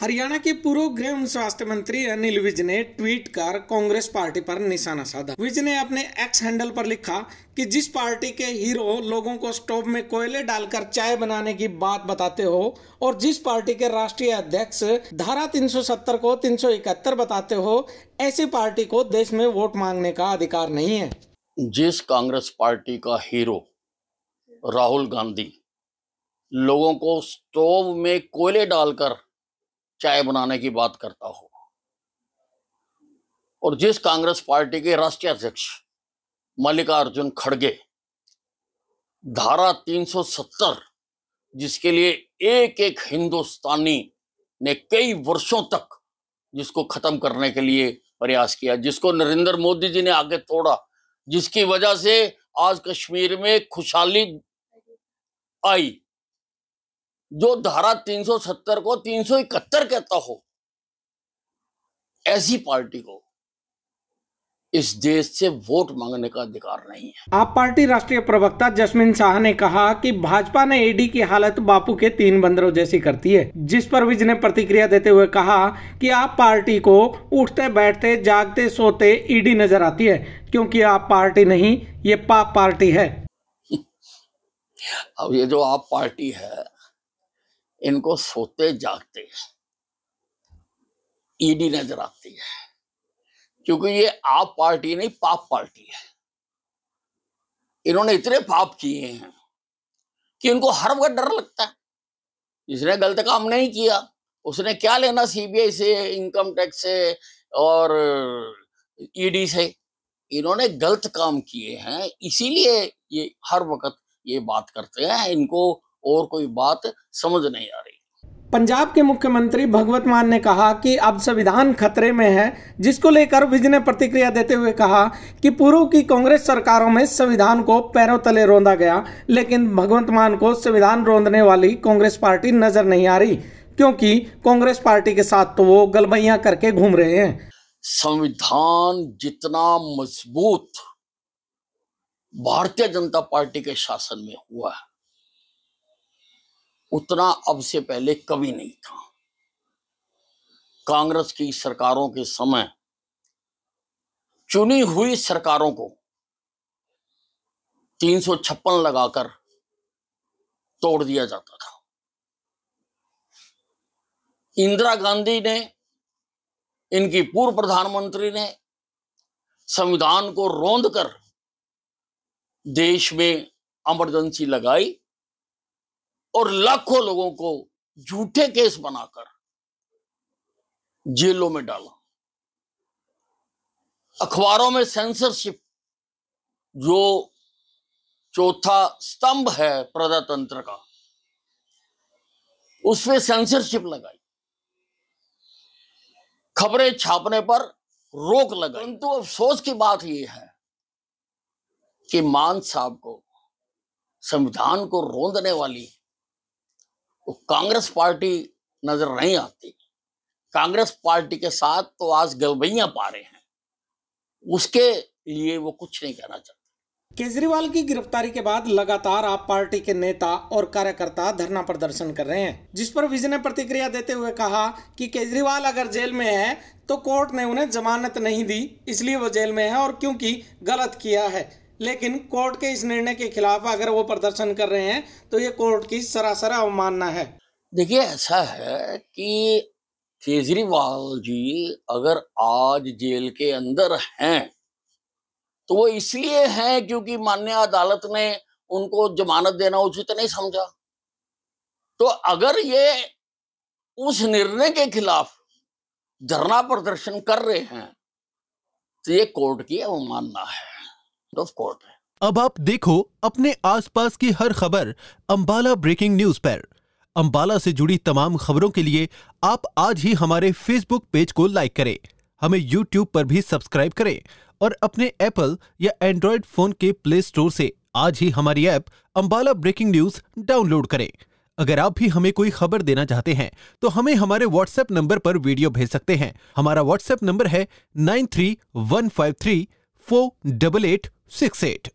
हरियाणा के पूर्व गृह स्वास्थ्य मंत्री अनिल विज ने ट्वीट कर कांग्रेस पार्टी पर निशाना साधा विज ने अपने एक्स हैंडल पर लिखा कि जिस पार्टी के हीरो लोगों को स्टोव में कोयले डालकर चाय बनाने की बात बताते हो और जिस पार्टी के राष्ट्रीय अध्यक्ष धारा 370 को 371 बताते हो ऐसी पार्टी को देश में वोट मांगने का अधिकार नहीं है जिस कांग्रेस पार्टी का हीरो राहुल गांधी लोगों को स्टोव में कोयले डालकर चाय बनाने की बात करता हो और जिस कांग्रेस पार्टी के राष्ट्रीय अध्यक्ष मल्लिकार्जुन खड़गे धारा 370 जिसके लिए एक एक हिंदुस्तानी ने कई वर्षों तक जिसको खत्म करने के लिए प्रयास किया जिसको नरेंद्र मोदी जी ने आगे तोड़ा जिसकी वजह से आज कश्मीर में खुशहाली आई जो धारा 370 को 371 कहता हो ऐसी पार्टी को इस देश से वोट मांगने का अधिकार नहीं है आप पार्टी राष्ट्रीय प्रवक्ता जसमिन शाह ने कहा कि भाजपा ने ईडी की हालत बापू के तीन बंदरों जैसी करती है जिस पर विज ने प्रतिक्रिया देते हुए कहा कि आप पार्टी को उठते बैठते जागते सोते ईडी नजर आती है क्योंकि आप पार्टी नहीं ये पाप पार्टी है अब ये जो आप पार्टी है इनको सोते जागते ईडी नजर आती है क्योंकि ये आप पार्टी नहीं पाप पार्टी है इन्होंने इतने पाप किए हैं कि इनको हर वक्त डर लगता है जिसने गलत काम नहीं किया उसने क्या लेना सीबीआई से इनकम टैक्स से और ईडी e से इन्होंने गलत काम किए हैं इसीलिए ये हर वक्त ये बात करते हैं इनको और कोई बात समझ नहीं आ रही पंजाब के मुख्यमंत्री भगवत मान ने कहा कि अब संविधान खतरे में है जिसको लेकर विज ने प्रतिक्रिया देते हुए कहा कि पूर्व की कांग्रेस सरकारों में संविधान को पैरों तले रोंदा गया लेकिन भगवंत मान को संविधान रोंदने वाली कांग्रेस पार्टी नजर नहीं आ रही क्योंकि कांग्रेस पार्टी के साथ तो वो गलबैया करके घूम रहे हैं संविधान जितना मजबूत भारतीय जनता पार्टी के शासन में हुआ है उतना अब से पहले कभी नहीं था कांग्रेस की सरकारों के समय चुनी हुई सरकारों को तीन सौ छप्पन लगाकर तोड़ दिया जाता था इंदिरा गांधी ने इनकी पूर्व प्रधानमंत्री ने संविधान को रोंद कर देश में एमरजेंसी लगाई और लाखों लोगों को झूठे केस बनाकर जेलों में डाला अखबारों में सेंसरशिप जो चौथा स्तंभ है प्रजातंत्र का उसमें सेंसरशिप लगाई खबरें छापने पर रोक लगाई परंतु अफसोस की बात यह है कि मान साहब को संविधान को रोंदने वाली तो कांग्रेस पार्टी नजर नहीं आती कांग्रेस पार्टी के साथ तो आज गलबैया पा रहे हैं उसके लिए वो कुछ नहीं कहना चाहते केजरीवाल की गिरफ्तारी के बाद लगातार आप पार्टी के नेता और कार्यकर्ता धरना प्रदर्शन कर रहे हैं जिस पर विजय ने प्रतिक्रिया देते हुए कहा कि केजरीवाल अगर जेल में है तो कोर्ट ने उन्हें जमानत नहीं दी इसलिए वो जेल में है और क्योंकि गलत किया है लेकिन कोर्ट के इस निर्णय के खिलाफ अगर वो प्रदर्शन कर रहे हैं तो ये कोर्ट की सरासर अवमानना है देखिए ऐसा है कि केजरीवाल जी अगर आज जेल के अंदर हैं तो वो इसलिए हैं क्योंकि मान्य अदालत ने उनको जमानत देना उचित नहीं समझा तो अगर ये उस निर्णय के खिलाफ धरना प्रदर्शन कर रहे हैं तो ये कोर्ट की अवमानना है अब आप देखो अपने आसपास की हर खबर अंबाला ब्रेकिंग न्यूज पर अंबाला से जुड़ी तमाम खबरों के लिए आप आज ही हमारे फेसबुक पेज को लाइक करें हमें यूट्यूब पर भी सब्सक्राइब करें और अपने एप्पल या एंड्रॉयड फोन के प्ले स्टोर से आज ही हमारी app Ambala breaking news download करें अगर आप भी हमें कोई खबर देना चाहते हैं तो हमें हमारे व्हाट्सएप नंबर पर वीडियो भेज सकते हैं हमारा व्हाट्सएप नंबर है nine three one five three four double eight six eight.